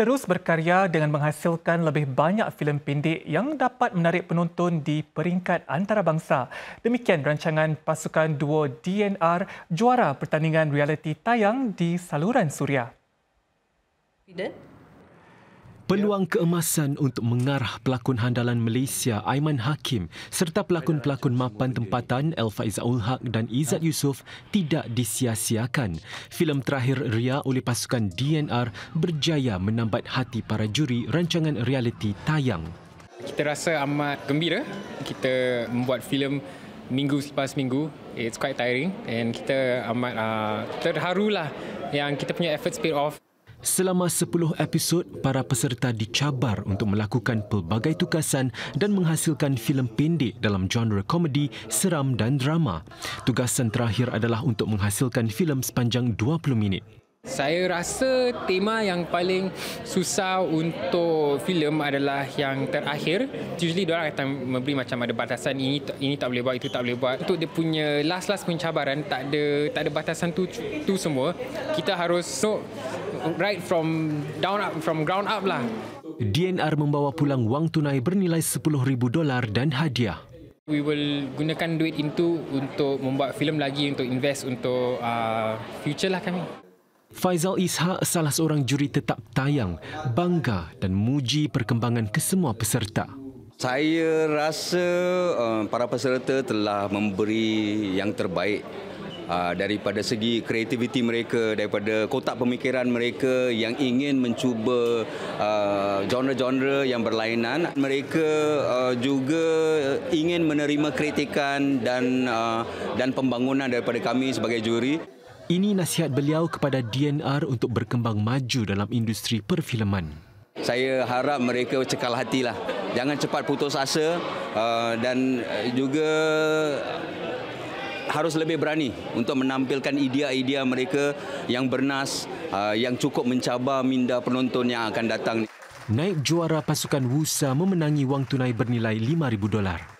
terus berkarya dengan menghasilkan lebih banyak filem pendek yang dapat menarik penonton di peringkat antarabangsa. Demikian rancangan pasukan duo DNR juara pertandingan realiti tayang di saluran Suria. Peluang keemasan untuk mengarah pelakon handalan Malaysia Aiman Hakim serta pelakon-pelakon mapan tempatan Elfa Izzaul Haq dan Izzat Yusof tidak disia-siakan. Filem terakhir Ria oleh pasukan DNR berjaya menambat hati para juri rancangan realiti tayang. Kita rasa amat gembira kita membuat filem minggu selepas minggu. It's quite tiring and kita amat uh, terharulah yang kita punya effort paid off. Selama 10 episod, para peserta dicabar untuk melakukan pelbagai tugasan dan menghasilkan filem pendek dalam genre komedi, seram dan drama. Tugasan terakhir adalah untuk menghasilkan filem sepanjang 20 minit. Saya rasa tema yang paling susah untuk filem adalah yang terakhir. Usually dia akan memberi macam ada batasan ini ini tak boleh buat itu tak boleh buat. Untuk dia punya last-last pencabaran tak ada tak ada batasan tu tu semua. Kita harus so, right from down up from ground up lah. DNR membawa pulang wang tunai bernilai sepuluh ribu dolar dan hadiah we will gunakan duit itu untuk membuat filem lagi untuk invest untuk uh, future lah kami Faizal Ishak salah seorang juri tetap tayang, bangga dan muji perkembangan kesemua peserta. Saya rasa eh, para peserta telah memberi yang terbaik eh, daripada segi kreativiti mereka, daripada kotak pemikiran mereka yang ingin mencuba eh, genre-genre yang berlainan. Mereka juga ingin menerima kritikan dan dan pembangunan daripada kami sebagai juri. Ini nasihat beliau kepada DNR untuk berkembang maju dalam industri perfileman. Saya harap mereka cekal hatilah. Jangan cepat putus asa uh, dan juga harus lebih berani untuk menampilkan idea-idea mereka yang bernas, uh, yang cukup mencabar minda penonton yang akan datang. Naib juara pasukan Wusa memenangi wang tunai bernilai 5000 dolar.